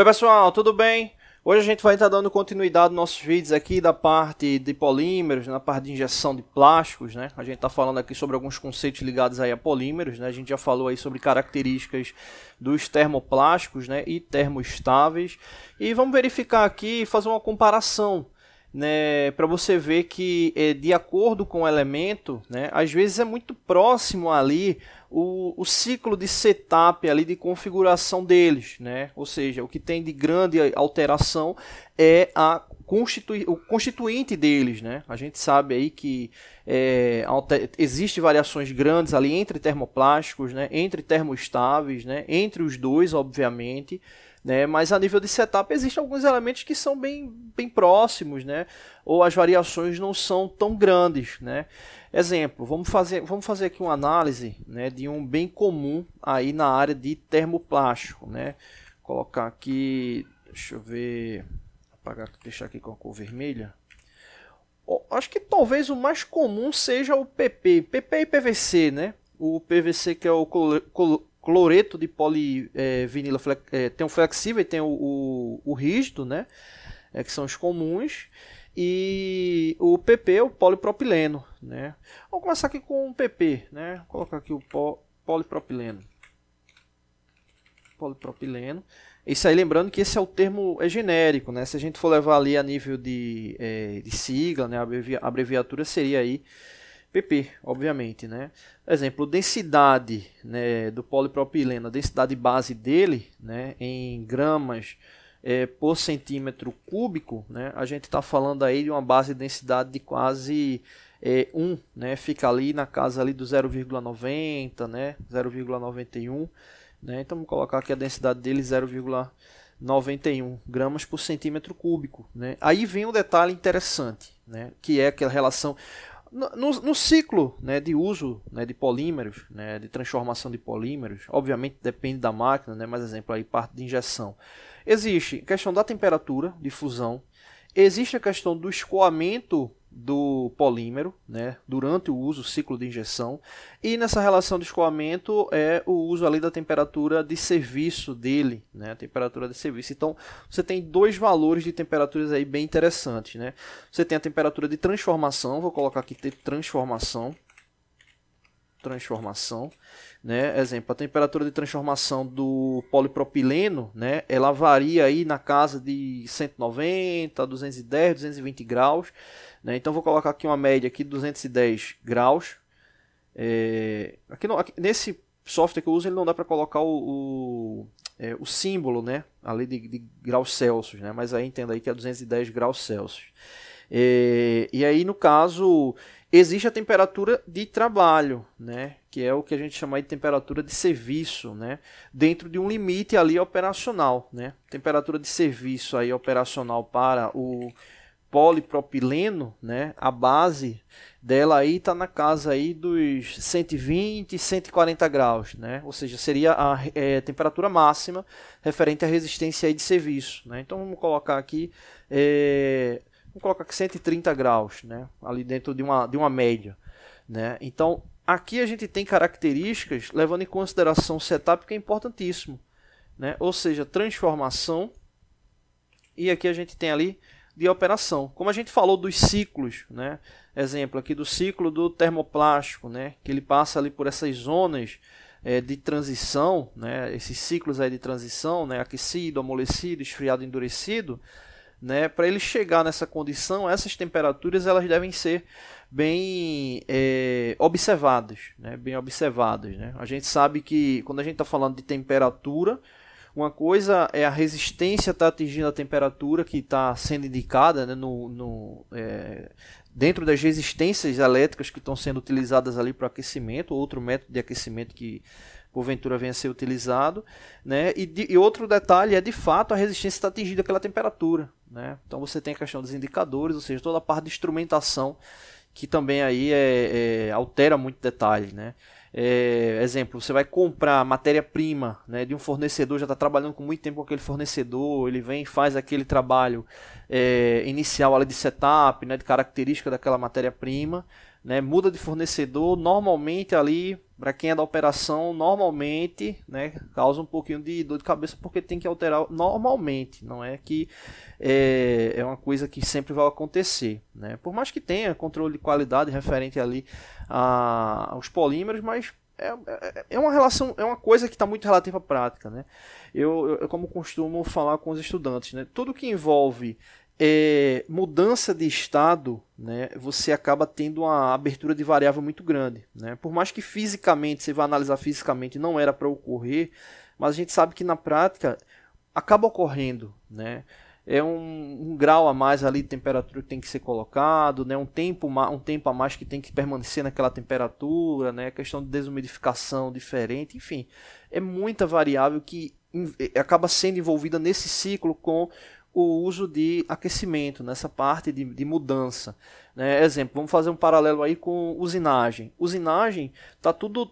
Oi pessoal, tudo bem? Hoje a gente vai estar dando continuidade aos nossos vídeos aqui da parte de polímeros, na parte de injeção de plásticos, né? A gente está falando aqui sobre alguns conceitos ligados aí a polímeros, né? A gente já falou aí sobre características dos termoplásticos, né? E termoestáveis. E vamos verificar aqui e fazer uma comparação né, para você ver que é, de acordo com o elemento, né, às vezes é muito próximo ali o, o ciclo de setup ali de configuração deles, né? Ou seja, o que tem de grande alteração é a constitui o constituinte deles, né? A gente sabe aí que é, existe variações grandes ali entre termoplásticos, né? Entre termoestáveis, né? Entre os dois, obviamente. Né? Mas a nível de setup existem alguns elementos que são bem, bem próximos, né? ou as variações não são tão grandes. Né? Exemplo, vamos fazer, vamos fazer aqui uma análise né, de um bem comum aí na área de termoplástico. Né? Vou colocar aqui, deixa eu ver, apagar, deixar aqui com a cor vermelha. Acho que talvez o mais comum seja o PP, PP e PVC, né? O PVC que é o cloreto de polivinila é, é, tem o flexível e tem o, o, o rígido, né? É, que são os comuns. E o PP, o polipropileno, né? Vamos começar aqui com o PP, né? Vou colocar aqui o polipropileno. Polipropileno. Isso aí, lembrando que esse é o termo é genérico, né? Se a gente for levar ali a nível de, é, de sigla, né? A abreviatura seria aí PP, obviamente, né? Exemplo, densidade né, do polipropileno, a densidade base dele, né, em gramas é, por centímetro cúbico, né, a gente está falando aí de uma base de densidade de quase é, 1, né, fica ali na casa ali do 0,90, né, 0,91, né, então vamos colocar aqui a densidade dele 0,91 gramas por centímetro cúbico, né. Aí vem um detalhe interessante, né, que é aquela relação no, no, ciclo né, de uso né, de polímeros, né, de transformação de polímeros, obviamente depende da máquina, né, mas exemplo aí parte de injeção. Existe a questão da temperatura de fusão, existe a questão do escoamento do polímero né, durante o uso, o ciclo de injeção. E nessa relação de escoamento é o uso ali da temperatura de serviço dele, né, a temperatura de serviço. Então você tem dois valores de temperaturas aí bem interessantes. Né? Você tem a temperatura de transformação, vou colocar aqui transformação, transformação, né? Exemplo, a temperatura de transformação do polipropileno, né? Ela varia aí na casa de 190, 210, 220 graus, né? Então vou colocar aqui uma média aqui de 210 graus. É, aqui, não, aqui nesse software que eu uso ele não dá para colocar o, o, é, o, símbolo, né? Ali de, de graus Celsius, né? Mas aí entenda aí que é 210 graus Celsius. É, e aí no caso Existe a temperatura de trabalho, né? que é o que a gente chama de temperatura de serviço, né? dentro de um limite ali operacional. Né? Temperatura de serviço aí operacional para o polipropileno, né? a base dela aí está na casa aí dos 120, 140 graus, né? ou seja, seria a é, temperatura máxima referente à resistência aí de serviço. Né? Então vamos colocar aqui é, vamos colocar aqui 130 graus, né? ali dentro de uma, de uma média. Né? Então, aqui a gente tem características levando em consideração o setup, que é importantíssimo. Né? Ou seja, transformação. E aqui a gente tem ali de operação. Como a gente falou dos ciclos, né? exemplo aqui do ciclo do termoplástico, né? que ele passa ali por essas zonas é, de transição, né? esses ciclos aí de transição, né? aquecido, amolecido, esfriado, endurecido. Né? Para ele chegar nessa condição, essas temperaturas elas devem ser bem é, observadas, né? bem observadas. Né? A gente sabe que quando a gente está falando de temperatura, uma coisa é a resistência estar tá atingindo a temperatura que está sendo indicada né, no, no é, dentro das resistências elétricas que estão sendo utilizadas ali para aquecimento, outro método de aquecimento que porventura venha a ser utilizado. Né? E, de, e outro detalhe é de fato a resistência está atingida pela temperatura. Né? Então você tem a questão dos indicadores, ou seja, toda a parte de instrumentação que também aí é, é, altera muito detalhe, né? É, exemplo, você vai comprar matéria-prima né, de um fornecedor, já está trabalhando com muito tempo com aquele fornecedor, ele vem e faz aquele trabalho é, inicial ali de setup, né, de característica daquela matéria-prima, né, muda de fornecedor, normalmente ali, para quem é da operação, normalmente, né, causa um pouquinho de dor de cabeça porque tem que alterar normalmente, não é que é, é uma coisa que sempre vai acontecer, né? Por mais que tenha controle de qualidade referente ali a, aos polímeros, mas é, é, é uma relação, é uma coisa que está muito relativa à prática, né? Eu, eu, como costumo falar com os estudantes, né? Tudo que envolve é, mudança de estado, né, você acaba tendo uma abertura de variável muito grande. Né? Por mais que fisicamente, você vá analisar fisicamente, não era para ocorrer, mas a gente sabe que na prática acaba ocorrendo. Né? É um, um, grau a mais ali de temperatura que tem que ser colocado, né? um, tempo, um tempo a mais que tem que permanecer naquela temperatura, né? questão de desumidificação diferente, enfim. É muita variável que é, acaba sendo envolvida nesse ciclo com o uso de aquecimento, nessa parte de, de mudança. Né? Exemplo, vamos fazer um paralelo aí com usinagem. Usinagem está tudo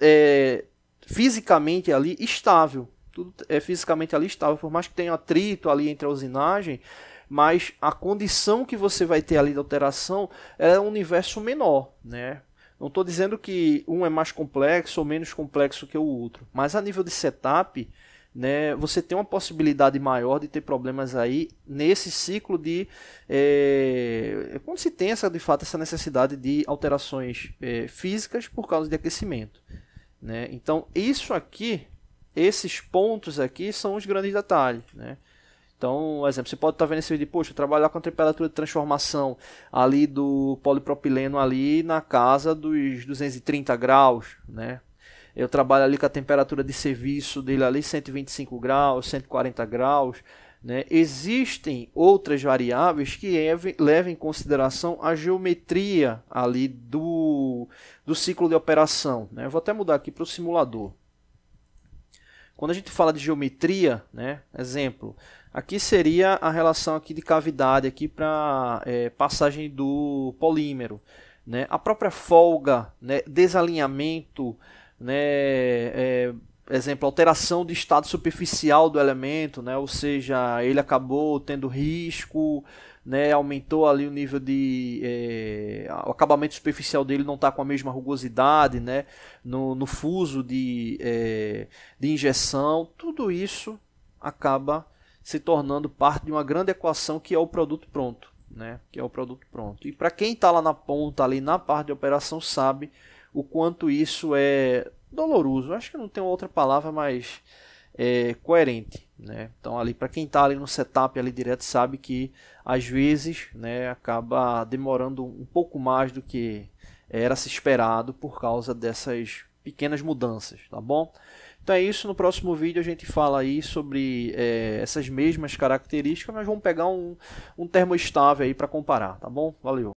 é, fisicamente ali estável. Tudo é fisicamente ali estável. Por mais que tenha atrito ali entre a usinagem, mas a condição que você vai ter ali de alteração é um universo menor, né? Não estou dizendo que um é mais complexo ou menos complexo que o outro, mas a nível de setup, né, você tem uma possibilidade maior de ter problemas aí nesse ciclo de é, é, quando se tem essa de fato essa necessidade de alterações é, físicas por causa de aquecimento, né? Então isso aqui, esses pontos aqui são os grandes detalhes, né? Então, por exemplo, você pode estar tá vendo esse vídeo, poxa, trabalhar com a temperatura de transformação ali do polipropileno ali na casa dos 230 graus, né? Eu trabalho ali com a temperatura de serviço dele ali 125 graus, 140 graus. Né? Existem outras variáveis que levam em consideração a geometria ali do, do ciclo de operação. Né? Eu vou até mudar aqui para o simulador. Quando a gente fala de geometria, né? exemplo, aqui seria a relação aqui de cavidade aqui para é, passagem do polímero. Né? A própria folga, né? desalinhamento, né, é, exemplo, alteração de estado superficial do elemento, né, ou seja, ele acabou tendo risco, né, aumentou ali o nível de é, o acabamento superficial dele não está com a mesma rugosidade, né, no, no fuso de, é, de injeção, tudo isso acaba se tornando parte de uma grande equação que é o produto pronto, né, que é o produto pronto. E para quem está lá na ponta ali na parte de operação sabe o quanto isso é doloroso. Acho que não tem outra palavra mais é, coerente, né? Então ali para quem está ali no setup ali direto sabe que às vezes, né, acaba demorando um pouco mais do que era se esperado por causa dessas pequenas mudanças, tá bom? Então é isso, no próximo vídeo a gente fala aí sobre é, essas mesmas características, mas vamos pegar um, um termo estável aí para comparar, tá bom? Valeu!